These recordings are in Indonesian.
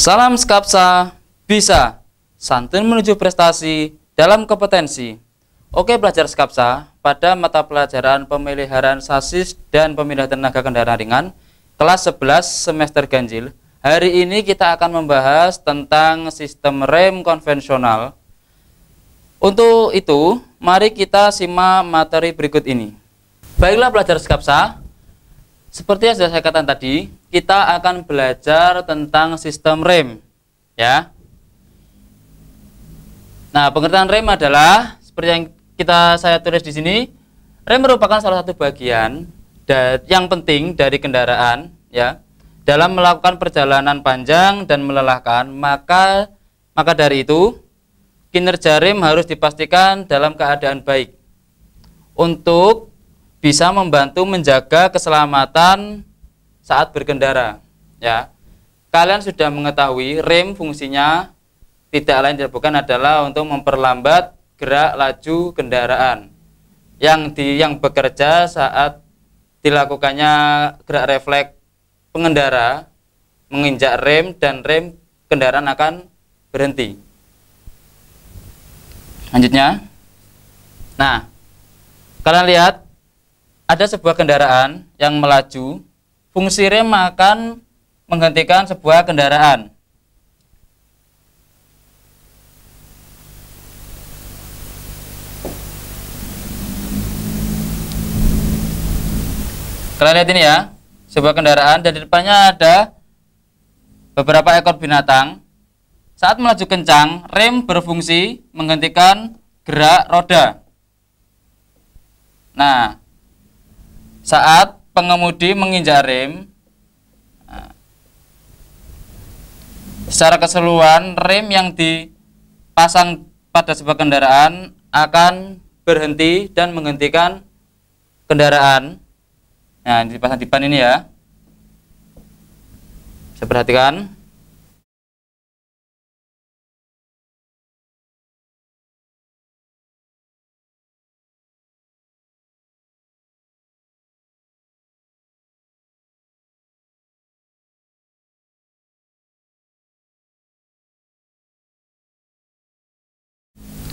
Salam skapsa, bisa. Santun menuju prestasi dalam kompetensi. Oke pelajar skapsa, pada mata pelajaran pemeliharaan sasis dan pemindahan tenaga kendaraan ringan, kelas 11 semester ganjil, hari ini kita akan membahas tentang sistem rem konvensional. Untuk itu, mari kita simak materi berikut ini. Baiklah pelajar skapsa, seperti yang sudah saya katakan tadi, kita akan belajar tentang sistem rem, ya. Nah, pengertian rem adalah seperti yang kita saya tulis di sini, rem merupakan salah satu bagian yang penting dari kendaraan, ya. Dalam melakukan perjalanan panjang dan melelahkan, maka maka dari itu kinerja rem harus dipastikan dalam keadaan baik. Untuk bisa membantu menjaga keselamatan saat berkendara ya kalian sudah mengetahui rem fungsinya tidak lain dan bukan adalah untuk memperlambat gerak laju kendaraan yang di yang bekerja saat dilakukannya gerak refleks pengendara menginjak rem dan rem kendaraan akan berhenti. Lanjutnya. Nah, kalian lihat ada sebuah kendaraan yang melaju, fungsi rem akan menghentikan sebuah kendaraan. Kalian lihat ini ya, sebuah kendaraan dan di depannya ada beberapa ekor binatang. Saat melaju kencang, rem berfungsi menghentikan gerak roda. Nah, saat pengemudi menginjak rem eh, secara keseluruhan rem yang dipasang pada sebuah kendaraan akan berhenti dan menghentikan kendaraan nah dipasang di depan ini ya saya perhatikan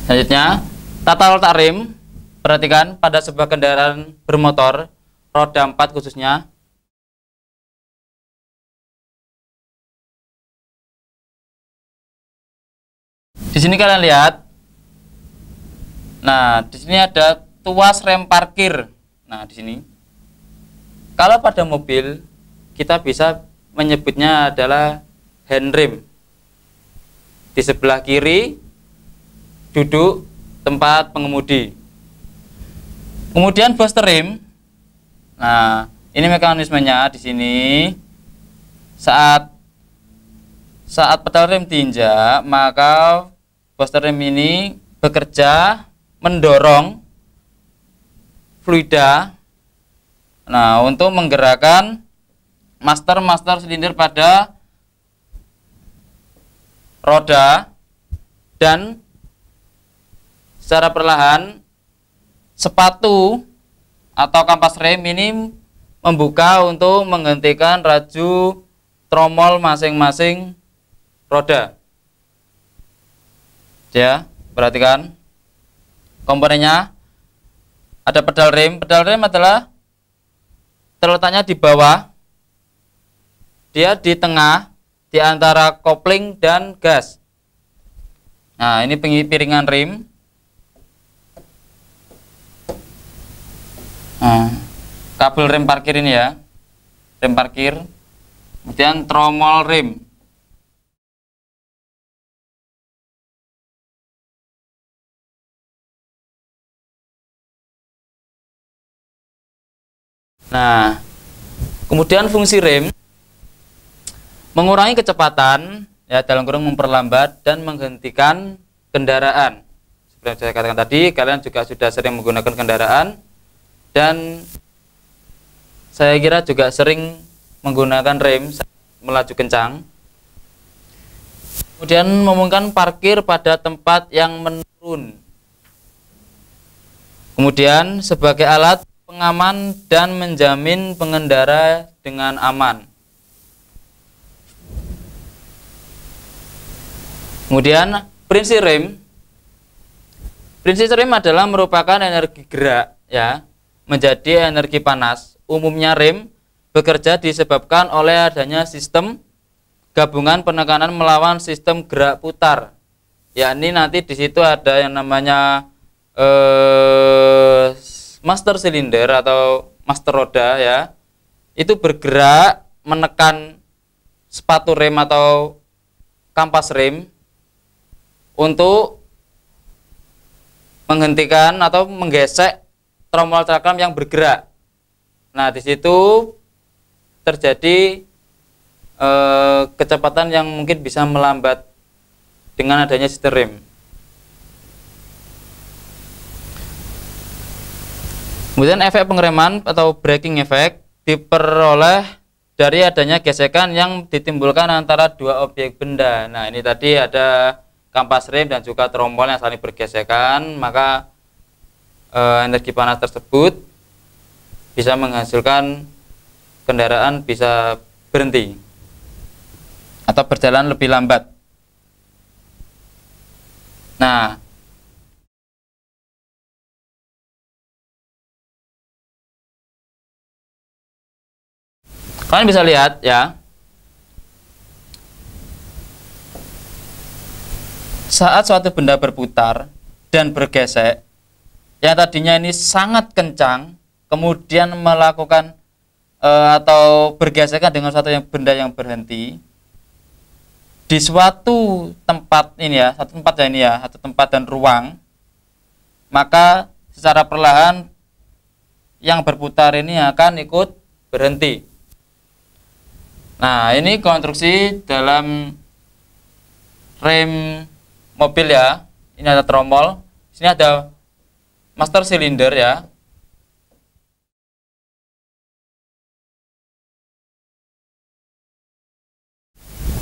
Selanjutnya, tata roll tarim. Perhatikan pada sebuah kendaraan bermotor, roda 4 khususnya, Di sini kalian lihat. Nah, di sini ada tuas rem parkir. Nah, di sini. Kalau pada mobil, kita bisa menyebutnya adalah hand rim. Di sebelah kiri duduk tempat pengemudi. Kemudian booster rim. Nah, ini mekanismenya di sini. Saat saat pedal rem diinjak, maka booster rem ini bekerja mendorong fluida. Nah, untuk menggerakkan master-master silinder pada roda dan secara perlahan sepatu atau kampas rem ini membuka untuk menghentikan raju tromol masing-masing roda. Ya, perhatikan komponennya. Ada pedal rem. Pedal rem adalah terletaknya di bawah. Dia di tengah di antara kopling dan gas. Nah, ini piringan rem Hmm. kabel rem parkir ini ya. Rem parkir. Kemudian tromol rem. Nah, kemudian fungsi rem mengurangi kecepatan ya dalam kurung memperlambat dan menghentikan kendaraan. Seperti yang saya katakan tadi, kalian juga sudah sering menggunakan kendaraan dan saya kira juga sering menggunakan rem melaju kencang kemudian memungkinkan parkir pada tempat yang menurun kemudian sebagai alat pengaman dan menjamin pengendara dengan aman kemudian prinsip rem prinsip rem adalah merupakan energi gerak ya menjadi energi panas. Umumnya rem bekerja disebabkan oleh adanya sistem gabungan penekanan melawan sistem gerak putar. Yakni nanti di situ ada yang namanya eh, master silinder atau master roda ya itu bergerak menekan sepatu rem atau kampas rem untuk menghentikan atau menggesek tromol cakram yang bergerak. Nah, di situ terjadi e, kecepatan yang mungkin bisa melambat dengan adanya stream. Kemudian efek pengereman atau braking efek diperoleh dari adanya gesekan yang ditimbulkan antara dua objek benda. Nah, ini tadi ada kampas rem dan juga trombol yang saling bergesekan, maka Eh, energi panas tersebut bisa menghasilkan kendaraan bisa berhenti atau berjalan lebih lambat. Nah, kalian bisa lihat ya. Saat suatu benda berputar dan bergesek, yang tadinya ini sangat kencang kemudian melakukan e, atau bergesekan dengan suatu yang benda yang berhenti di suatu tempat ini ya satu tempat ya ini ya satu tempat dan ruang maka secara perlahan yang berputar ini akan ikut berhenti nah ini konstruksi dalam rem mobil ya ini ada tromol sini ada master silinder ya.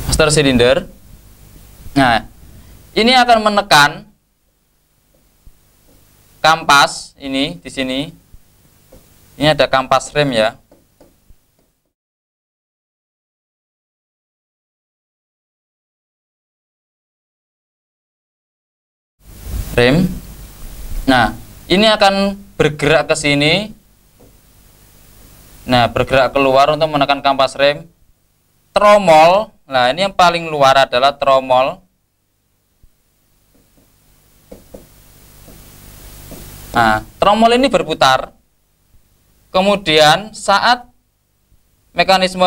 Master silinder. Nah, ini akan menekan kampas ini di sini. Ini ada kampas rem ya. Rem. Nah, ini akan bergerak ke sini. Nah, bergerak keluar untuk menekan kampas rem. Tromol. Nah, ini yang paling luar adalah tromol. Nah, tromol ini berputar. Kemudian saat mekanisme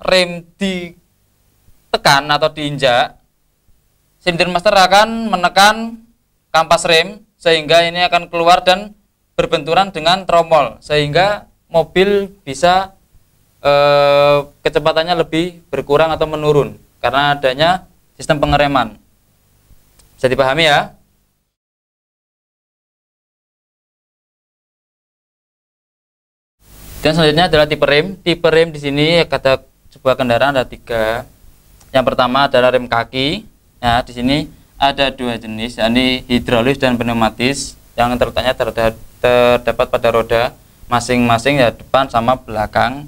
rem ditekan atau diinjak, silinder master akan menekan kampas rem sehingga ini akan keluar dan berbenturan dengan tromol sehingga mobil bisa e, kecepatannya lebih berkurang atau menurun karena adanya sistem pengereman bisa dipahami ya dan selanjutnya adalah tipe rem tipe rem di sini kata sebuah kendaraan ada tiga yang pertama adalah rem kaki nah di sini ada dua jenis yakni hidrolis dan pneumatis yang terletaknya terdapat pada roda masing-masing ya depan sama belakang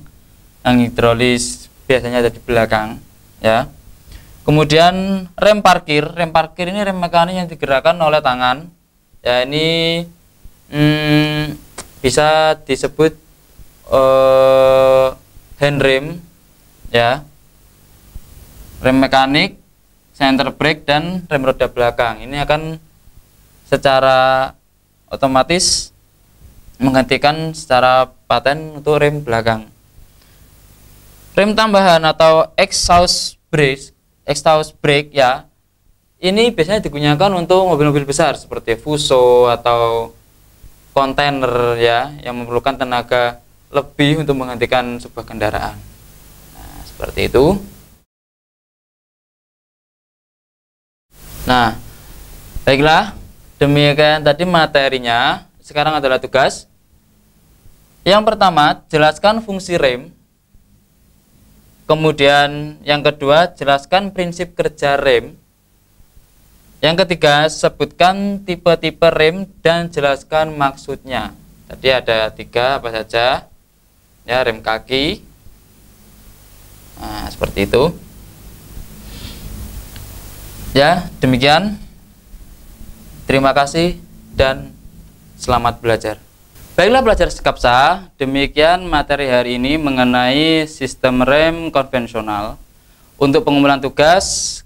yang hidrolis biasanya ada di belakang ya kemudian rem parkir rem parkir ini rem mekanik yang digerakkan oleh tangan ya ini hmm, bisa disebut uh, hand rem ya rem mekanik center brake dan rem roda belakang ini akan secara otomatis menggantikan secara paten untuk rem belakang rem tambahan atau exhaust brake exhaust brake ya ini biasanya digunakan untuk mobil-mobil besar seperti Fuso atau kontainer ya yang memerlukan tenaga lebih untuk menggantikan sebuah kendaraan nah, seperti itu Nah, baiklah demikian tadi materinya. Sekarang adalah tugas. Yang pertama, jelaskan fungsi rem. Kemudian yang kedua, jelaskan prinsip kerja rem. Yang ketiga, sebutkan tipe-tipe rem dan jelaskan maksudnya. Tadi ada tiga apa saja? Ya, rem kaki. Nah, seperti itu. Ya, demikian. Terima kasih dan selamat belajar. Baiklah belajar pelajar sah demikian materi hari ini mengenai sistem rem konvensional. Untuk pengumpulan tugas,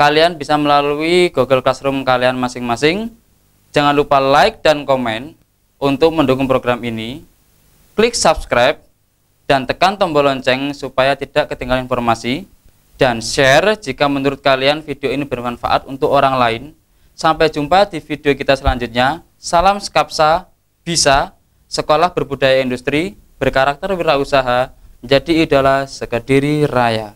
kalian bisa melalui Google Classroom kalian masing-masing. Jangan lupa like dan komen untuk mendukung program ini. Klik subscribe dan tekan tombol lonceng supaya tidak ketinggalan informasi dan share jika menurut kalian video ini bermanfaat untuk orang lain. Sampai jumpa di video kita selanjutnya. Salam Skapsa, bisa, sekolah berbudaya industri, berkarakter wirausaha, menjadi idola sekediri raya.